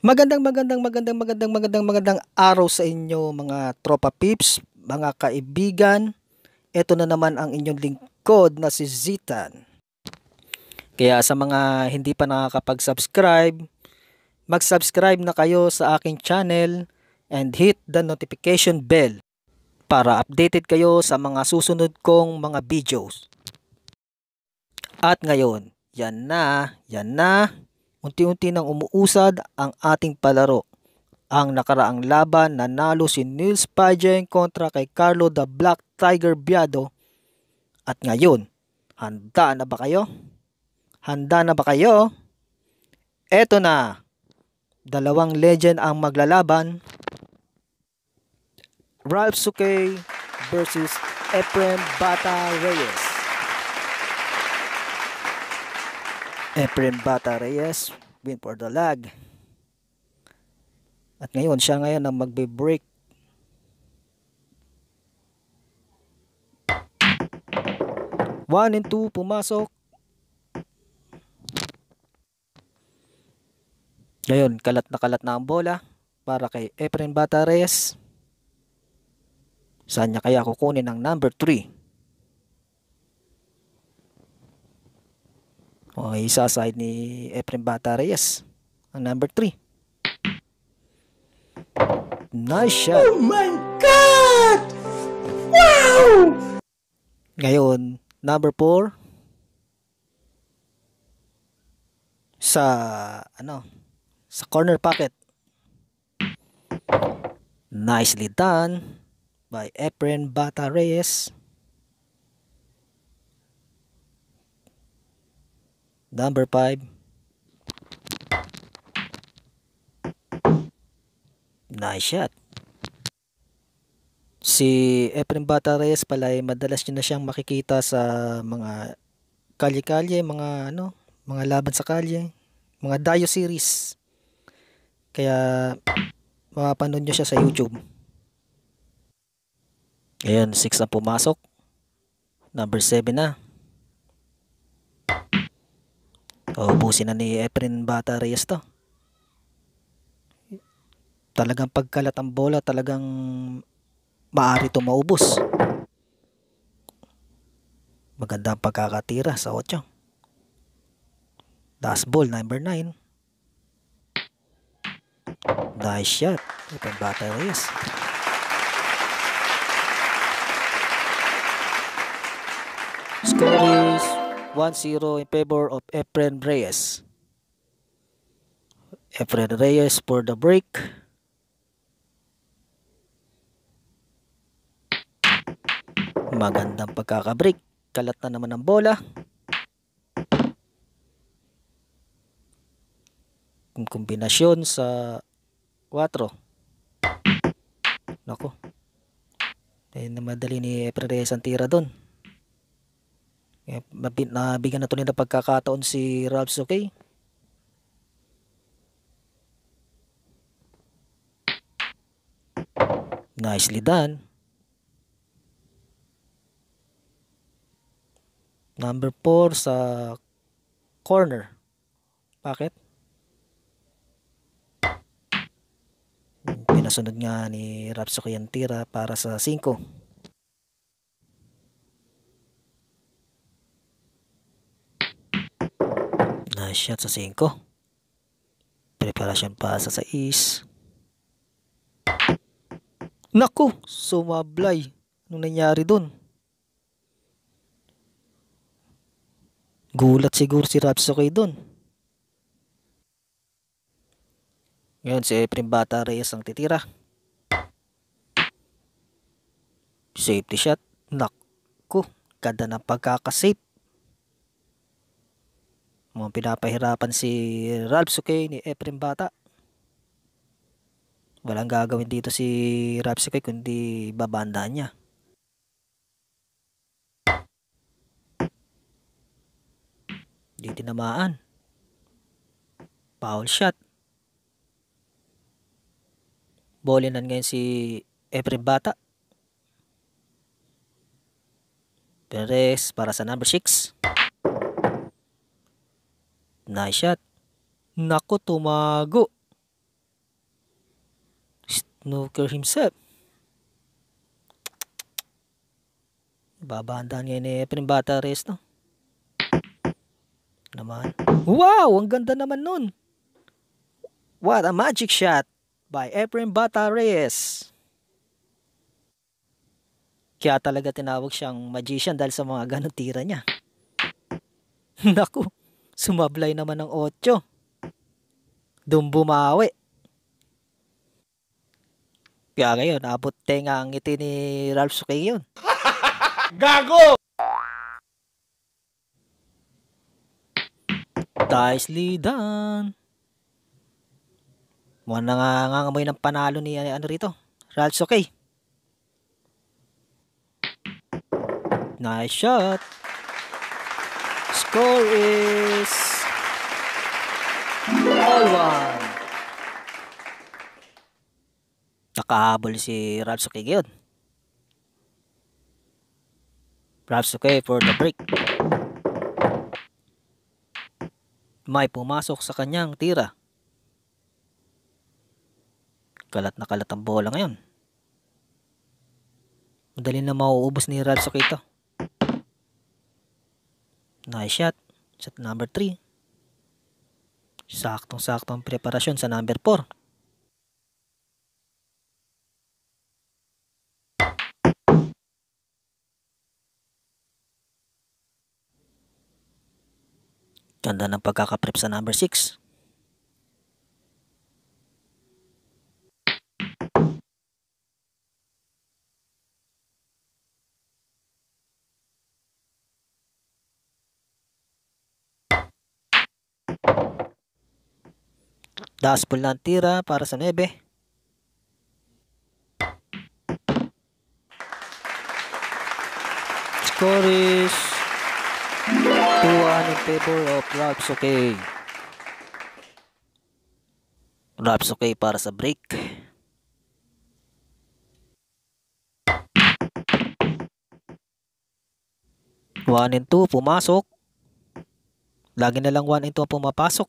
Magandang magandang magandang magandang magandang magandang araw sa inyo mga tropa pips, mga kaibigan. Ito na naman ang inyong lingkod na si Zitan. Kaya sa mga hindi pa nakakapag-subscribe, mag-subscribe na kayo sa aking channel and hit the notification bell para updated kayo sa mga susunod kong mga videos. At ngayon, yan na, yan na, Unti-unti nang umuusad ang ating palaro. Ang nakaraang laban nanalo si Nils Pajen kontra kay Carlo the Black Tiger Biado. At ngayon, handa na ba kayo? Handa na ba kayo? Eto na! Dalawang legend ang maglalaban. Ralph Sukey versus Ephraim Bata Reyes. Efrem Bata Reyes win for the lag at ngayon siya ngayon ang magbe-break One and two, pumasok. Ngayon, kalat na kalat na ang bola para kay Efren Bata Reyes. Saan niya kaya kukunin ang number 3? O, isa side ni Efrem Bata Reyes. Ang number 3. Nice shot. Oh my God! Wow! Ngayon, number 4. Sa, ano, sa corner pocket. Nicely done by Efren Bata Reyes. Number 5. Nice shot. Si Efren Batares pala ay eh, madalas nyo na siyang makikita sa mga kalye-kalye, mga ano, mga laban sa kalye, mga Dayo series. Kaya mapapanood niyo siya sa YouTube. Ayan, 6 na pumasok. Number 7 na. Ubusin na ni Efren Bata Reyes to. Talagang pagkalat ang bola, talagang maari to maubos. Magandang pagkakatira sa 8. Last ball, number 9. Nice shot. Efren Bata Reyes. Scoring 1-0 in favor of Efren Reyes. Efren Reyes for the break. Magandang pagkakabreak. Kalat na naman ang bola. Kung kombinasyon sa 4. Nako. Eh, madali ni Efren Reyes ang tira doon. Eh, nabigyan na to nila pagkakataon si Ralphs, okay? Nicely done. Number 4 sa corner. Bakit? Pinasunod nga ni okay, ang Tira para sa 5. shot sa 5. Preparation pa sa 6. Naku, sumablay. Anong nangyari dun? Gulat siguro si Rapsokay dun. Ngayon si Efren Bata Reyes ang titira. Safety shot. Naku, kada na pagkakasafe. Mga pinapahirapan si Ralph Sukay ni Efrem Bata. Walang gagawin dito si Ralph Sukay kundi babandaan niya. Di tinamaan. Foul shot. Bolinan ngayon si Efrem Bata. Perez para sa number 6 na shot. Nako, tumago. Snooker himself. Babahandaan ngayon ni Efren Batares, no? Naman. Wow! Ang ganda naman nun. What a magic shot by Efren Batares. Kaya talaga tinawag siyang magician dahil sa mga ganong tira niya. Naku. Sumablay naman ng otso. Doon bumawi. Kaya ngayon, abot tenga ang ngiti ni Ralph Sukay yun. Gago! Nicely done. Mukhang nangangamoy ng panalo ni eh, ano rito. Ralph Sukay. Nice shot goal is all one. Nakahabol si Rapsuke ngayon. Rapsuke for the break. May pumasok sa kanyang tira. Kalat na kalat ang bola ngayon. Madali na mauubos ni Rapsuke ito. Nice shot. Shot number 3. saktong ang preparasyon sa number 4. Ganda ng pagkakaprep sa number 6. Daaspol na ang tira para sa 9. Score is 2-1 in favor of Raps okay. Raps okay para sa break. One and two, pumasok. Lagi na lang one and two ang pumapasok.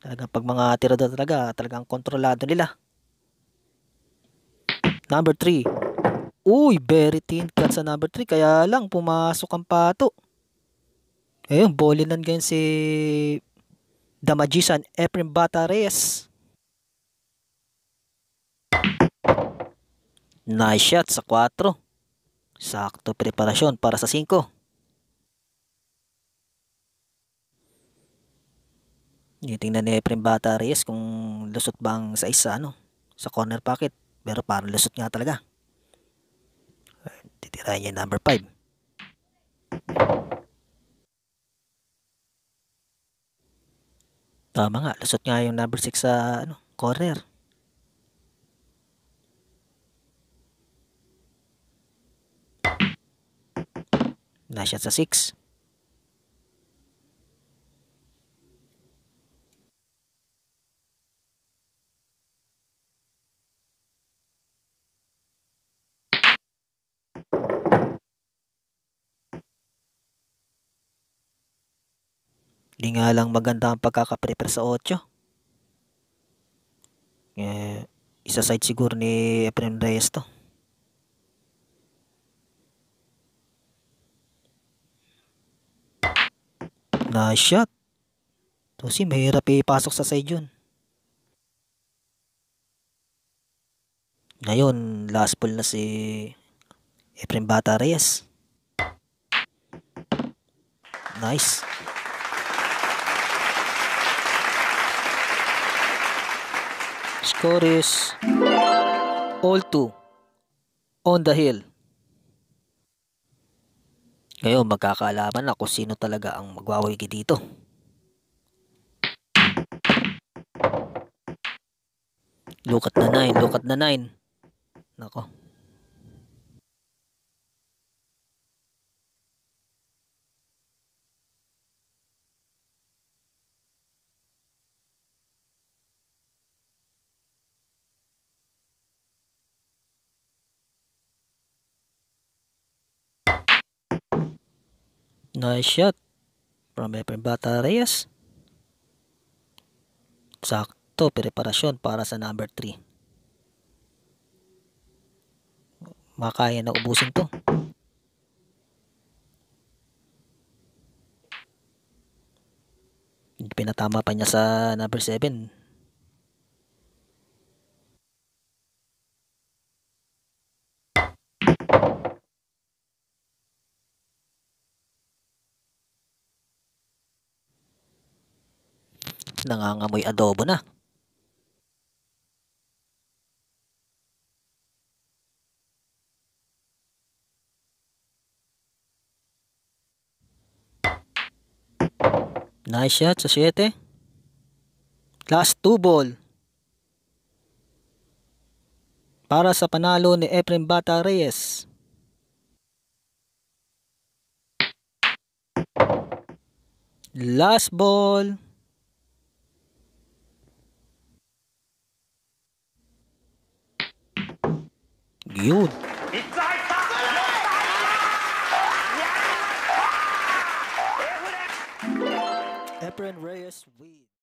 Talagang pag mga tirador talaga, talagang kontrolado nila. Number 3. Uy, very thin cut sa number 3. Kaya lang, pumasok ang pato. Ayun, bolinan ganyan si The Magician, Efrem Batares. Reyes. Nice shot sa 4. Sakto preparasyon para sa 5. Tingnan ni Efren Bata Reyes kung lusot bang sa isa ano, sa corner pocket. Pero parang lusot nga talaga. Titirahin niya number 5. Tama nga, lusot nga yung number 6 sa ano, corner. Nashot sa 6. Di nga lang maganda ang pagkakaprepare sa 8. Eh, isa side siguro ni Efren Reyes to. Nice shot. Kasi mahirap ipasok sa side yun. Ngayon, last pull na si Efren Bata Reyes. Nice. Score is all two on the hill. Ngayon, magkakaalaman na kung sino talaga ang magwawagi dito. Lukat na 9, lukat na 9. Nako. Nice shot from Efren Bata Sakto, preparasyon para sa number 3. Makaya na ubusin to. Pinatama pa niya sa number 7. nangangamoy adobo na. Nice shot sa 7. Last 2 ball. Para sa panalo ni Efrem Bata Reyes. Last ball. yun. Efren Reyes, we...